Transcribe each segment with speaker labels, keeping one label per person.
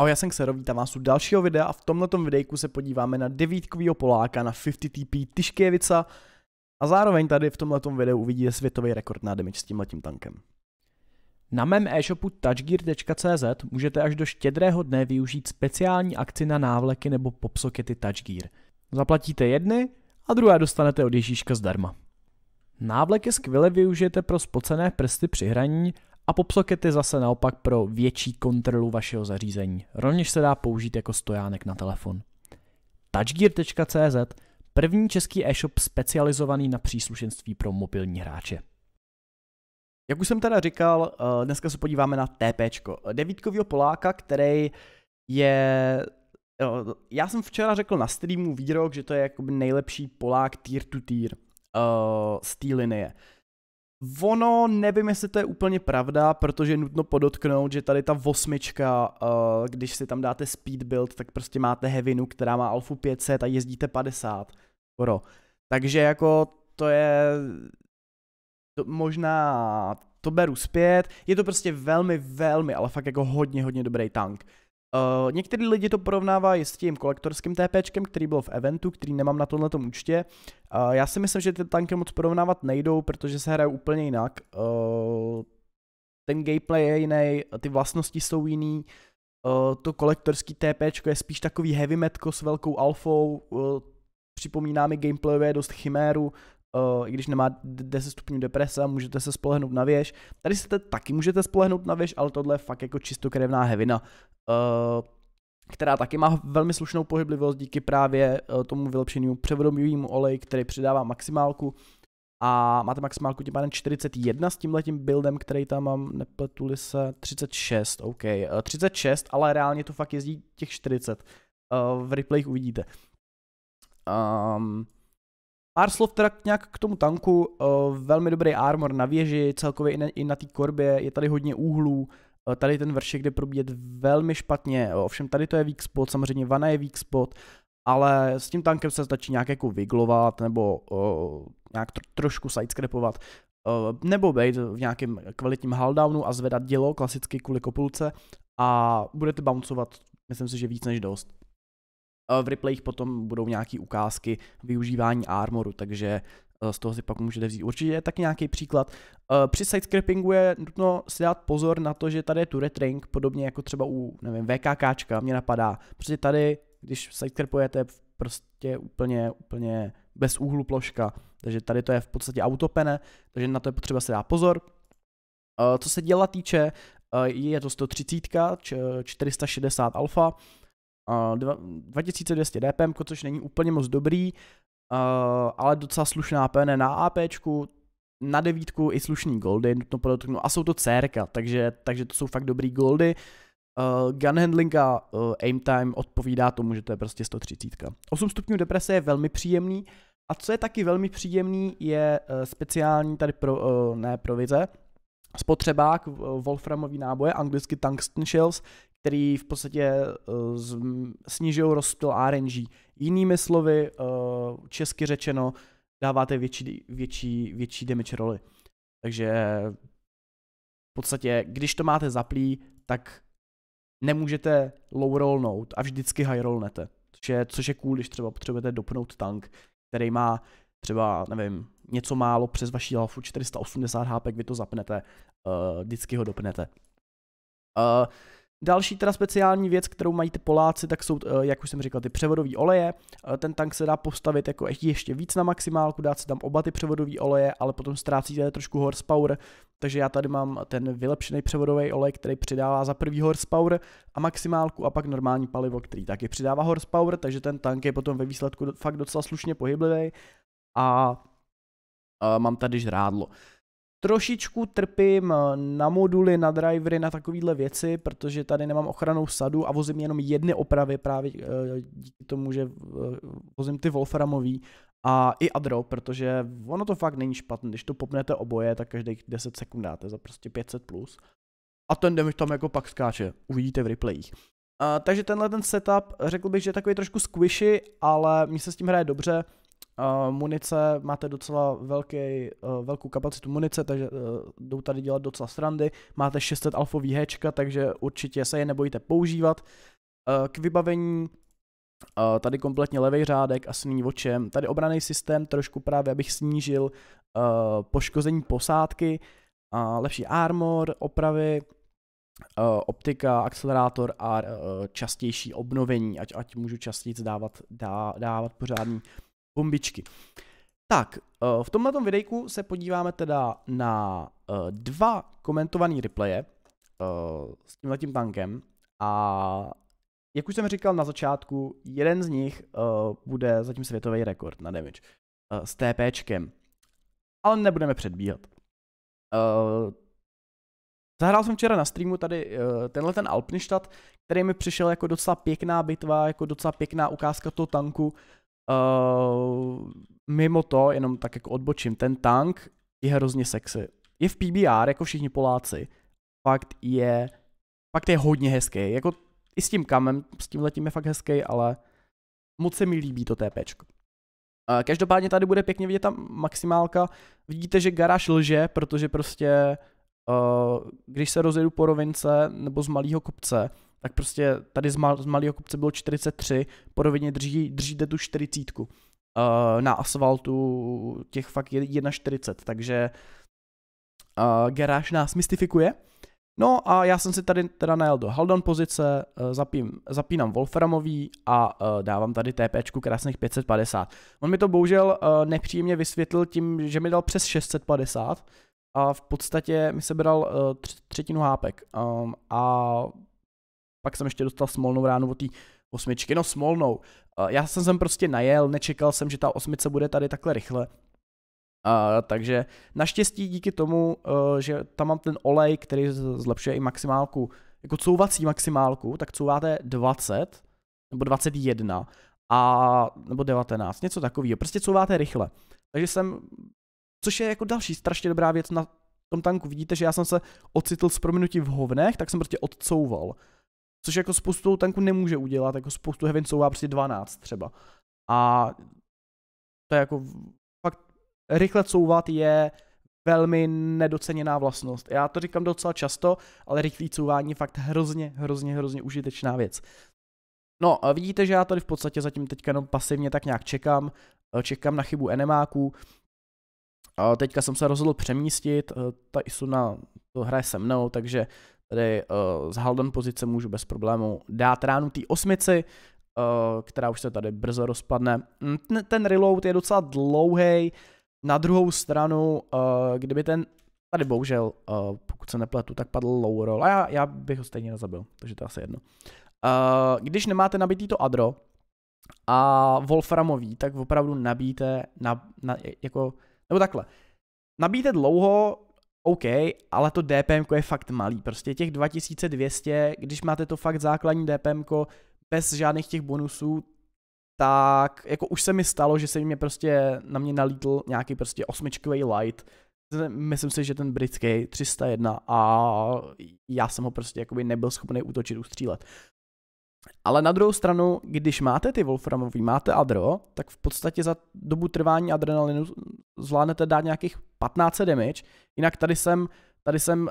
Speaker 1: Ahoj, já jsem Xero, vítám vás u dalšího videa a v tomto videjku se podíváme na devítkovýho Poláka na 50TP Tyškévica a zároveň tady v tomto videu uvidíte světový rekord na damage s tímhletím tankem. Na mém e-shopu touchgear.cz můžete až do štědrého dne využít speciální akci na návleky nebo popsokety Touchgear. Zaplatíte jedny a druhé dostanete od Ježíška zdarma. Návleky skvěle využijete pro spocené prsty při hraní a popsocket je zase naopak pro větší kontrolu vašeho zařízení. Rovněž se dá použít jako stojánek na telefon. Touchgear.cz První český e-shop specializovaný na příslušenství pro mobilní hráče. Jak už jsem teda říkal, eh, dneska se podíváme na TP. Devítkovýho Poláka, který je... Eh, já jsem včera řekl na streamu výrok, že to je jakoby nejlepší Polák tier to tier eh, z té linie. Ono, nevím, jestli to je úplně pravda, protože je nutno podotknout, že tady ta osmička, eh, když si tam dáte speed build, tak prostě máte heavinu, která má alfu 500 a jezdíte 50. Skoro. Takže jako to je to možná to beru zpět. Je to prostě velmi, velmi, ale fakt jako hodně, hodně dobrý tank. Uh, eh, některý lidi to porovnávají s tím kolektorským TPčkem, který byl v eventu, který nemám na tomhle účtě. Uh, já si myslím, že ty tanky moc porovnávat nejdou, protože se hraje úplně jinak. Uh, ten gameplay je jiný, ty vlastnosti jsou jiný. Uh, to kolektorský TP je spíš takový heavy metko s velkou alfou, uh, připomíná mi gameplayové dost chiméru, Eh, i když nemá 10 stupňů deprese, můžete se spolehnout na věž. Tady se taky můžete spolehnout na věž, ale tohle je fakt jako čistokrevná hevina, eh, která taky má velmi slušnou pohyblivost díky právě eh, tomu vylepšenému převodomivému oleji, který přidává maximálku. A máte maximálku tím pádem 41 s tím letím buildem, který tam mám, nepletuli se, 36, OK, 36, ale reálně to fakt jezdí těch 40. v replayích uvidíte. Um, Arslov teda nějak k tomu tanku, uh, velmi dobrý armor na věži, celkově i na, i na té korbě, je tady hodně úhlů, uh, tady ten vršek jde probíjet velmi špatně, eh, ovšem tady to je weak spot, samozřejmě vana je weak spot, ale s tím tankem se stačí nějak jako vyglovat nebo uh, nějak tro, trošku sidescrapovat, uh, nebo být v nějakém kvalitním haldownu a zvedat dělo, klasicky kvůli kopulce a budete bouncovat, myslím si, že víc než dost. Eh, v replayích potom budou nějaké ukázky využívání armoru, takže eh, z toho si pak můžete vzít. Určitě je tak nějaký příklad. Eh, při sidescrapingu je nutno si dát pozor na to, že tady je tu ring, podobně jako třeba u, nevím, VKKčka, mě napadá. Protože tady, když sidescrapujete, prostě úplně, úplně bez úhlu ploška, takže tady to je v podstatě autopene, takže na to je potřeba si dát pozor. Co se děla týče, je to 130, 460 alfa, 2200 DPM, což není úplně moc dobrý, eh, ale docela slušná PN na AP, na devítku i slušný goldy, nutno podotknu, a jsou to CRka, takže, takže to jsou fakt dobrý goldy. Uh, gun handling a uh, aim time odpovídá tomu, že to je prostě 130. 8 stupňů deprese je velmi příjemný a co je taky velmi příjemný je uh, speciální tady pro, uh, ne provize, spotřebák, uh, Wolframový náboje, anglicky tungsten shells, který v podstatě uh, snižují rozptyl RNG. Jinými slovy, uh, česky řečeno, dáváte větší, větší, větší damage roli. Takže v podstatě, když to máte zaplý, tak nemůžete low rollnout a vždycky high rollnete. Což je, což je cool, když třeba potřebujete dopnout tank, který má třeba, nevím, něco málo přes vaší lafu 480 HP, vy to zapnete, uh, vždycky ho dopnete. Uh, Další teda speciální věc, kterou mají ty Poláci, tak jsou, eh, jak už jsem říkal, ty převodové oleje. Eh, ten tank se dá postavit jako ještě víc na maximálku, dát si tam oba ty převodové oleje, ale potom ztrácíte trošku horsepower, takže já tady mám ten vylepšený převodový olej, který přidává za prvý horsepower a maximálku a pak normální palivo, který taky přidává horsepower, takže ten tank je potom ve výsledku fakt docela slušně pohyblivý a, a mám tady žrádlo. Trošičku trpím eh, na moduly, na drivery, na takovéhle věci, protože tady nemám ochranou sadu a vozím jenom jedny opravy právě eh, díky tomu, že eh, vozím ty Wolframový a i Adro, protože ono to fakt není špatné, když to popnete oboje, tak každých 10 sekund dáte za prostě 500+. Plus. A ten damage tam jako pak skáče, uvidíte v replayích. Uh, takže tenhle ten setup, řekl bych, že je takový trošku squishy, ale mi se s tím hraje dobře Uh, munice, máte docela velký, uh, velkou kapacitu munice, takže uh, jdou tady dělat docela srandy. Máte 600 alfový hečka, takže určitě se je nebojíte používat. Uh, k vybavení uh, tady kompletně levý řádek a sní očem. Tady obraný systém trošku právě, abych snížil uh, poškození posádky, uh, lepší armor, opravy, Uh, optika, akcelerátor a uh, častější obnovení, ať, ať můžu častěji dávat, dá, dávat pořádný bombičky. Tak, eh, v tomhle videjku se podíváme teda na eh, dva komentované replaye eh, s tímhletím tankem a jak už jsem říkal na začátku, jeden z nich bude zatím světový rekord na damage s TPčkem, ale nebudeme předbíhat. Zahrál jsem včera na streamu tady tenhle ten Alpnstadt, který mi přišel jako docela pěkná bitva, jako docela pěkná ukázka toho tanku, Uh, mimo to, jenom tak jako odbočím, ten tank je hrozně sexy. Je v PBR, jako všichni Poláci. Fakt je, fakt je hodně hezký. Jako i s tím kamem, s tím letím je fakt hezký, ale moc se mi líbí to TP. Uh, eh, každopádně tady bude pěkně vidět ta maximálka. Vidíte, že garáž lže, protože prostě Eh, když se rozjedu po rovince nebo z malého kopce, tak prostě tady z, mal, z malého kopce bylo 43, po rovině drží, držíte tu 40 eh, na asfaltu těch fakt 1,40, takže uh, garáž nás mystifikuje. No a já jsem si tady teda najel do Haldon pozice, zapím, zapínám Wolframový a dávám tady TP krásných 550. On mi to bohužel nepříjemně vysvětlil tím, že mi dal přes 650, a v podstatě mi sebral eh, třetinu hápek um, a pak jsem ještě dostal smolnou ránu od té osmičky, no smolnou. Uh, já jsem sem prostě najel, nečekal jsem, že ta osmice bude tady takhle rychle. Uh, takže naštěstí díky tomu, uh, že tam mám ten olej, který zlepšuje i maximálku, jako couvací maximálku, tak couváte 20 nebo 21 a nebo 19, něco takového. Prostě couváte rychle. Takže jsem Což je jako další strašně dobrá věc na tom tanku. Vidíte, že já jsem se ocitl s prominutí v hovnech, tak jsem prostě odcouval. Což jako spoustu tanku nemůže udělat, jako spoustu heaven couvá prostě 12 třeba. A to je jako fakt rychle couvat je velmi nedoceněná vlastnost. Já to říkám docela často, ale rychlý couvání je fakt hrozně, hrozně, hrozně užitečná věc. No, vidíte, že já tady v podstatě zatím teďka jenom pasivně tak nějak čekám, e, čekám na chybu enemáků, a teďka jsem se rozhodl přemístit, eh, ta Isuna to hraje se mnou, takže tady eh, z Haldon pozice můžu bez problému dát ránu té osmici, eh, která už se tady brzo rozpadne. Ten reload je docela dlouhý. Na druhou stranu, kdyby ten, tady bohužel, pokud se nepletu, tak padl low roll a já, já bych ho stejně nezabil, takže to je asi jedno. Když nemáte nabitý to adro a Wolframový, tak opravdu nabíte na, na, jako nebo takhle. Nabíjte dlouho, OK, ale to DPM je fakt malý. Prostě těch 2200, když máte to fakt základní DPM bez žádných těch bonusů, tak jako už se mi stalo, že se mě prostě na mě nalítl nějaký prostě osmičkový light. Myslím si, že ten britský 301 a já jsem ho prostě jakoby nebyl schopný útočit, ustřílet. Ale na druhou stranu, když máte ty Wolframový, máte adro, tak v podstatě za dobu trvání adrenalinu zvládnete dát nějakých 15 damage, jinak tady jsem Tady jsem uh,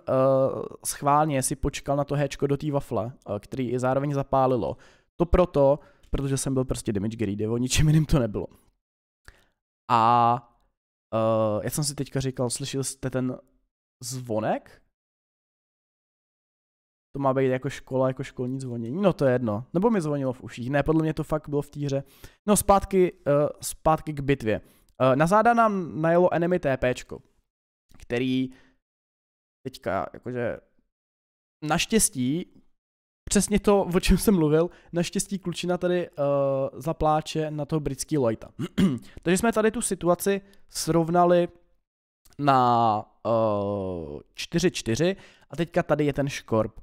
Speaker 1: schválně si počkal na to hečko do té wafle, uh, který je zároveň zapálilo. To proto, protože jsem byl prostě damage greedy, o ničem jiným to nebylo. A uh, eh, já jsem si teďka říkal, slyšel jste ten zvonek? to má být jako škola, jako školní zvonění. No to je jedno. Nebo mi zvonilo v uších. Ne, podle mě to fakt bylo v té hře. No zpátky, uh, zpátky k bitvě. Uh, na záda nám najelo enemy TPčko, který teďka jakože naštěstí přesně to, o čem jsem mluvil, naštěstí klučina tady uh, zapláče na toho britský Lloyda. Takže jsme tady tu situaci srovnali na 4 4 uh, a teďka tady je ten škorp.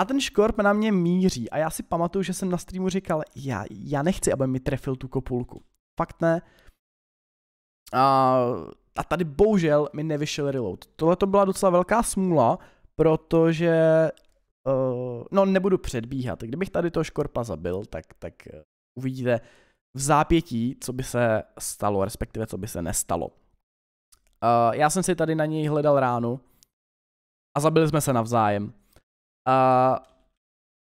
Speaker 1: A ten škorp na mě míří a já si pamatuju, že jsem na streamu říkal, já, já nechci, aby mi trefil tu kopulku. Fakt ne. A, a tady bohužel mi nevyšel reload. Tohle to byla docela velká smůla, protože uh, no nebudu předbíhat. Kdybych tady toho škorpa zabil, tak, tak eh, uvidíte v zápětí, co by se stalo, respektive co by se nestalo. Uh, já jsem si tady na něj hledal ránu a zabili jsme se navzájem. A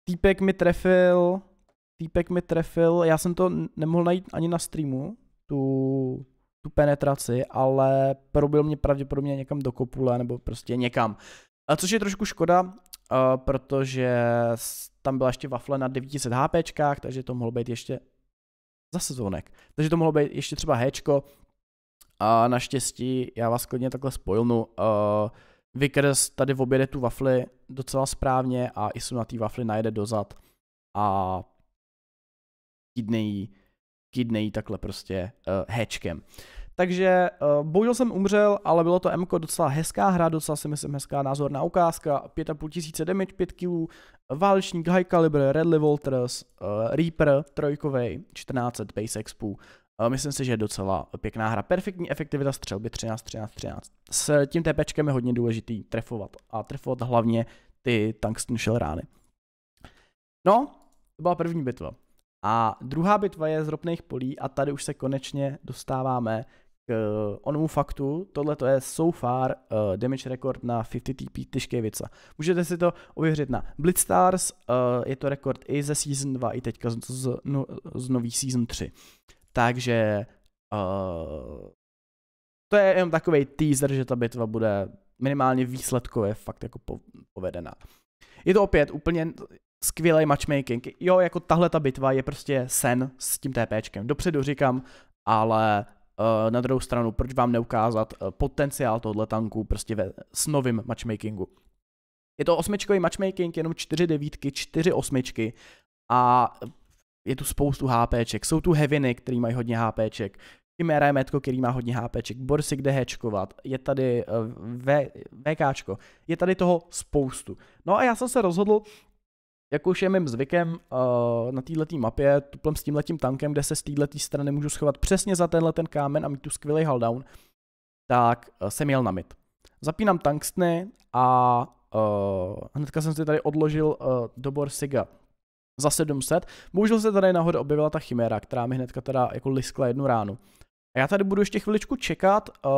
Speaker 1: týpek mi trefil, týpek mi trefil, já jsem to nemohl najít ani na streamu, tu, tu penetraci, ale probil mě pravděpodobně někam do kopule, nebo prostě někam. A což je trošku škoda, uh, protože tam byla ještě wafle na 900 HP, takže to mohlo být ještě za sezónek. Takže to mohlo být ještě třeba Hčko. A naštěstí, já vás klidně takhle spojnu. uh, Vickers tady objede tu wafli docela správně a Isu na té wafli najede dozad a kidne jí, kidne jí takhle prostě uh, eh, hečkem. Takže uh, bohužel jsem umřel, ale bylo to MK docela hezká hra, docela si myslím hezká názorná ukázka, 5,5 tisíce damage, 5 kg, válečník High Caliber, Redley Walters, uh, Reaper trojkovej, 14 base expů, Myslím si, že je docela pěkná hra. Perfektní efektivita střelby 13, 13, 13. S tím TPčkem je hodně důležitý trefovat a trefovat hlavně ty tungsten shell rány. No, to byla první bitva. A druhá bitva je z ropných polí a tady už se konečně dostáváme k eh, onomu faktu, tohle to je so far uh, damage record na 50 TP Tyškevica. Můžete si to ověřit na Blitzstars, uh, eh, je to rekord i ze Season 2, i teďka z, z, no, z nový Season 3. Takže uh, eh, to je jenom takový teaser, že ta bitva bude minimálně výsledkově fakt jako povedená. Je to opět úplně skvělý matchmaking. Jo, jako tahle ta bitva je prostě sen s tím TPčkem. Dopředu říkám, ale uh, na druhou stranu, proč vám neukázat eh, potenciál tohle tanku prostě ve, s novým matchmakingu. Je to osmičkový matchmaking, jenom čtyři devítky, čtyři osmičky a je tu spoustu HPček. Jsou tu Heviny, který mají hodně HPček. Chimera je metko, který má hodně HPček. Borsig kde hečkovat. Je tady v, eh, VKčko. Je tady toho spoustu. No a já jsem se rozhodl, jak už je mým zvykem uh, na této mapě, tuplem s tímhletím tankem, kde se z této strany můžu schovat přesně za tenhle ten kámen a mít tu skvělý haldown, tak uh, jsem jel na mid. Zapínám tankstny a uh, hnedka jsem si tady odložil uh, do Borsiga za 700. Bohužel se tady nahoře objevila ta chiméra, která mi hnedka teda jako liskla jednu ránu. A já tady budu ještě chviličku čekat, uh,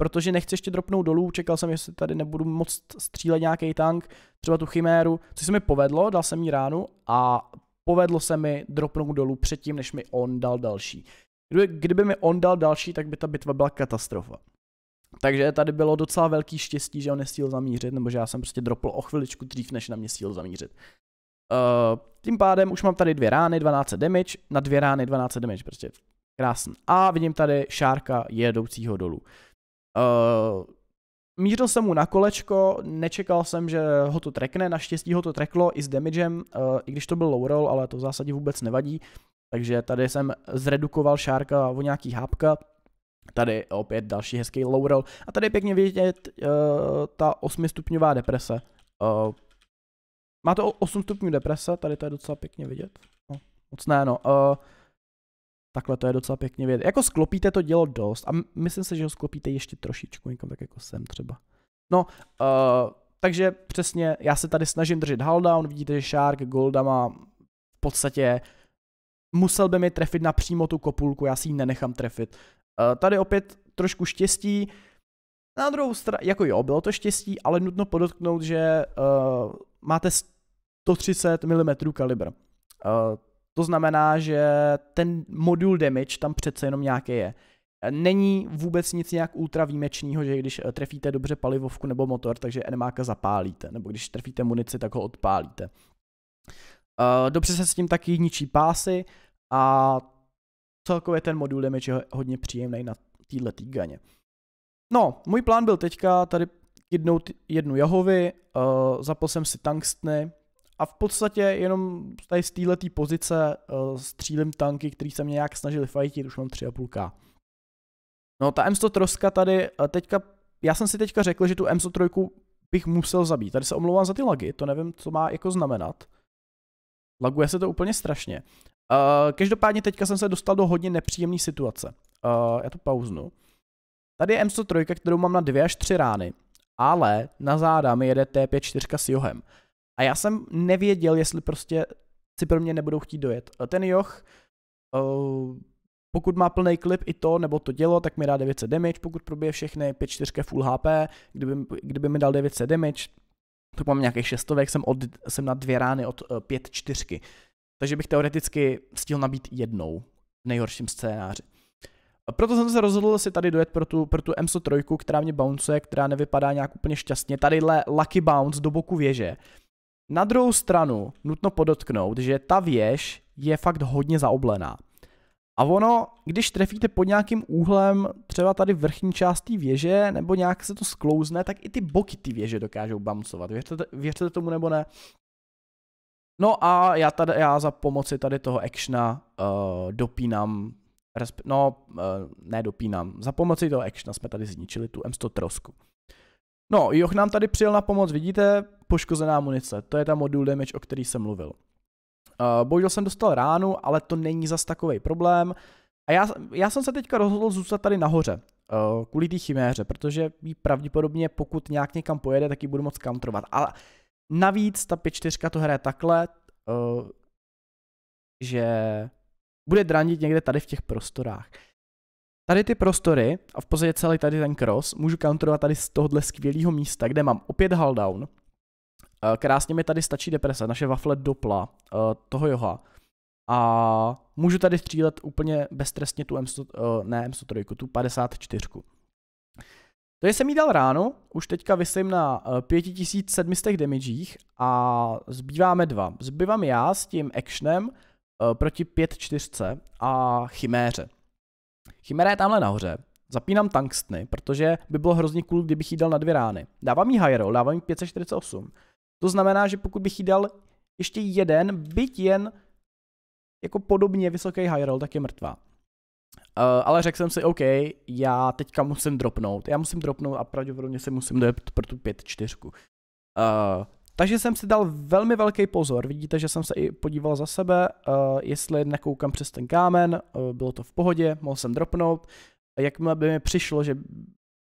Speaker 1: protože nechci ještě dropnout dolů, čekal jsem, jestli tady nebudu moc střílet nějaký tank, třeba tu chiméru, což se mi povedlo, dal jsem jí ránu a povedlo se mi dropnout dolů předtím, než mi on dal další. Kdyby mi on dal další, tak by ta bitva byla katastrofa. Takže tady bylo docela velký štěstí, že on nestíl zamířit, nebo že já jsem prostě dropl o chviličku dřív, než na mě stíl zamířit. Eh, tím pádem už mám tady dvě rány, 12 damage, na dvě rány 12 damage, prostě krásný. A vidím tady šárka jedoucího dolů. Uh, mířil jsem mu na kolečko, nečekal jsem, že ho to trekne, naštěstí ho to treklo i s damagem, uh, i když to byl low roll, ale to v zásadě vůbec nevadí. Takže tady jsem zredukoval šárka o nějaký hápka, tady opět další hezký low roll a tady je pěkně vidět uh, ta osmistupňová deprese. Uh, má to 8 stupňů deprese, tady to je docela pěkně vidět. No, moc ne, no. Uh, takhle to je docela pěkně vidět. Jako sklopíte to dělo dost a myslím si, že ho sklopíte ještě trošičku někam tak jako sem třeba. No, uh, takže přesně, já se tady snažím držet Haldown, vidíte, že Shark Golda má v podstatě musel by mi trefit napřímo tu kopulku, já si ji nenechám trefit. Uh, tady opět trošku štěstí, na druhou stranu, jako jo, bylo to štěstí, ale nutno podotknout, že uh, máte 130 mm kalibr. Uh, to znamená, že ten modul damage tam přece jenom nějaký je. Není vůbec nic nějak ultra výjimečného, že když eh, trefíte dobře palivovku nebo motor, takže enemáka zapálíte, nebo když trefíte munici, tak ho odpálíte. Dobře se s tím taky ničí pásy a celkově ten modul damage je hodně příjemný na této ganě. No, můj plán byl teďka tady kidnout jednu jahovi, uh, zapl jsem si tankstny a v podstatě jenom tady z této pozice uh, střílím tanky, který se mě nějak snažili fajtit, už mám 3,5k. No ta m 103 tady uh, teďka, já jsem si teďka řekl, že tu M103 bych musel zabít. Tady se omlouvám za ty lagy, to nevím, co má jako znamenat. Laguje se to úplně strašně. Uh, každopádně teďka jsem se dostal do hodně nepříjemné situace. Uh, já to pauznu. Tady je M103, kterou mám na dvě až tři rány, ale na záda mi jede T54 s Johem. A já jsem nevěděl, jestli prostě si pro mě nebudou chtít dojet. Ten Joch, eh, pokud má plný klip i to, nebo to dělo, tak mi dá 900 damage, pokud probije všechny, 5-4 full HP, kdyby, kdyby mi dal 900 damage, tak mám nějakých šestovek, jsem, od, jsem na dvě rány od 5-4. Eh, Takže bych teoreticky stihl nabít jednou v nejhorším scénáři. Proto jsem se rozhodl si tady dojet pro tu, pro tu MSO 3, která mě bouncuje, která nevypadá nějak úplně šťastně. Tadyhle lucky bounce do boku věže. Na druhou stranu nutno podotknout, že ta věž je fakt hodně zaoblená. A ono, když trefíte pod nějakým úhlem, třeba tady vrchní část té věže, nebo nějak se to sklouzne, tak i ty boky ty věže dokážou bouncovat. Věřte, věřte tomu nebo ne. No a já, tady, já za pomoci tady toho actiona uh, dopínám resp- no, eh, ne dopínám, za pomocí toho actiona jsme tady zničili tu M100 trosku. No, Joch nám tady přijel na pomoc, vidíte, poškozená munice, to je ta modul damage, o který jsem mluvil. Uh, bohužel jsem dostal ránu, ale to není zas takový problém. A já, já jsem se teďka rozhodl zůstat tady nahoře, uh, kvůli té chiméře, protože jí pravděpodobně, pokud nějak někam pojede, tak ji budu moc counterovat. Ale navíc ta 5.4 to hraje takhle, uh, že bude drandit někde tady v těch prostorách. Tady ty prostory a v podstatě celý tady ten cross můžu counterovat tady z tohohle skvělého místa, kde mám opět hull down. Eh, krásně mi tady stačí deprese, naše wafle dopla eh, toho joha. A můžu tady střílet úplně beztrestně tu M100, eh, ne M103, tu 54. To je jsem jí dal ráno, už teďka vysím na 5700 damagích a zbýváme dva. Zbývám já s tím actionem, Eh, proti 5-4 a chiméře. Chiméra je tamhle nahoře, Zapínám tankstny, protože by bylo hrozně cool, kdybych jí dal na dvě rány. Dávám jí high roll, dávám jí 548. To znamená, že pokud bych jí dal ještě jeden, byť jen jako podobně vysoký high roll, tak je mrtvá. Uh, ale řekl jsem si, OK, já teďka musím dropnout. Já musím dropnout a pravděpodobně se musím dojet pro tu 5 čtyřku. Uh, takže jsem si dal velmi velký pozor. Vidíte, že jsem se i podíval za sebe, eh, jestli nekoukám přes ten kámen, eh, bylo to v pohodě, mohl jsem dropnout. Jakmile by mi přišlo, že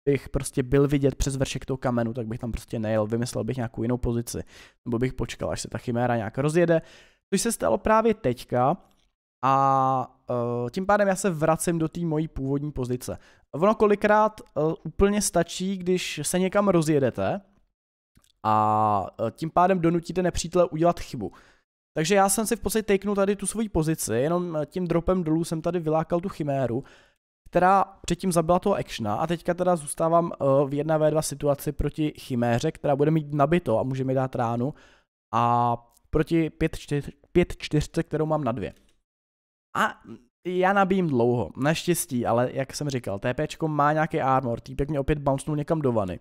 Speaker 1: bych prostě byl vidět přes vršek toho kamenu, tak bych tam prostě nejel, vymyslel bych nějakou jinou pozici, nebo bych počkal, až se ta chiméra nějak rozjede, což se stalo právě teďka a uh, tím pádem já se vracím do té mojí původní pozice. Ono kolikrát uh, úplně stačí, když se někam rozjedete, a e, tím pádem donutíte nepřítele udělat chybu. Takže já jsem si v podstatě takenul tady tu svoji pozici, jenom e, tím dropem dolů jsem tady vylákal tu chiméru, která předtím zabila toho actiona a teďka teda zůstávám e, v 1v2 situaci proti chiméře, která bude mít nabito a může mi dát ránu a proti 5 čtyřce, kterou mám na dvě. A já nabijím dlouho, naštěstí, ale jak jsem říkal, TPčko má nějaký armor, týpek mě opět bouncnul někam do vany.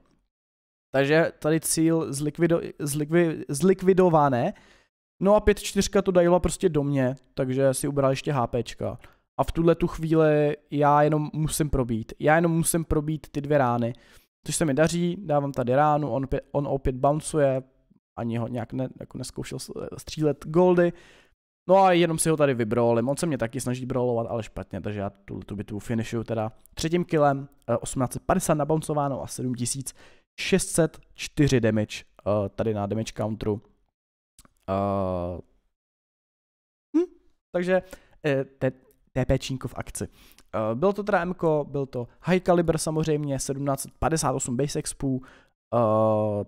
Speaker 1: Takže tady cíl zlikvido, zlikvi, zlikvidované. No a 5-4 to dajila prostě do mě, takže si ubral ještě HPčka. A v tuhle tu chvíli já jenom musím probít. Já jenom musím probít ty dvě rány. Což se mi daří, dávám tady ránu, on, opět, on opět bouncuje, ani ho nějak ne, jako neskoušel střílet goldy. No a jenom si ho tady vybrolím. On se mě taky snaží brolovat, ale špatně, takže já tu, tu bitvu finishuju teda třetím killem, 1850 eh, nabouncováno a 7000 604 damage uh, tady na damage counteru. Uh, hm, takže uh, eh, TP v akci. Uh, byl to teda MK, byl to High Caliber samozřejmě, 1758 base expů, uh,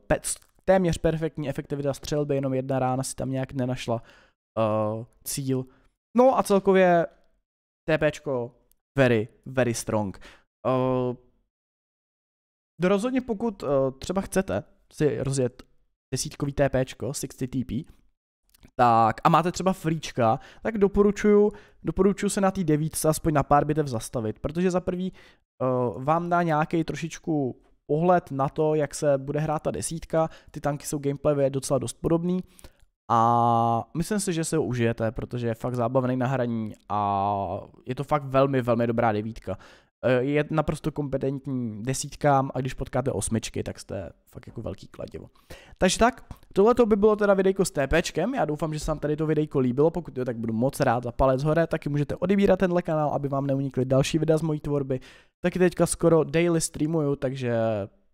Speaker 1: téměř perfektní efektivita střelby, jenom jedna rána si tam nějak nenašla uh, cíl. No a celkově TPčko very, very strong. Uh, No rozhodně pokud eh, třeba chcete si rozjet desítkový TPčko, 60 TP, tak a máte třeba fríčka, tak doporučuju, doporučuju se na té devítce aspoň na pár bitev zastavit, protože za prvý uh, vám dá nějaký trošičku pohled na to, jak se bude hrát ta desítka, ty tanky jsou gameplayově docela dost podobný a myslím si, že se ho užijete, protože je fakt zábavný na hraní a je to fakt velmi, velmi dobrá devítka. Eh, je naprosto kompetentní desítkám a když potkáte osmičky, tak jste fakt jako velký kladivo. Takže tak, tohle by bylo teda videjko s TPčkem, já doufám, že se vám tady to videjko líbilo, pokud jo, tak budu moc rád za palec hore, taky můžete odebírat tenhle kanál, aby vám neunikly další videa z mojí tvorby, taky teďka skoro daily streamuju, takže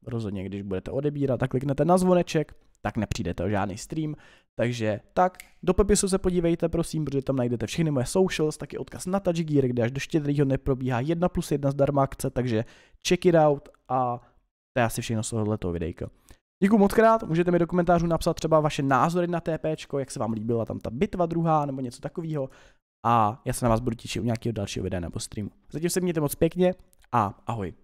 Speaker 1: rozhodně, když budete odebírat a kliknete na zvoneček, tak nepřijdete o žádný stream. Takže tak, do popisu se podívejte, prosím, protože tam najdete všechny moje socials, taky odkaz na Tajigir, kde až do štědrýho neprobíhá 1 plus 1 zdarma akce, takže check it out a to je asi všechno z tohoto videjka. Děkuji moc krát, můžete mi do komentářů napsat třeba vaše názory na TP, jak se vám líbila tam ta bitva druhá nebo něco takového. A já se na vás budu těšit u nějakého dalšího videa nebo streamu. Zatím se mějte moc pěkně a ahoj.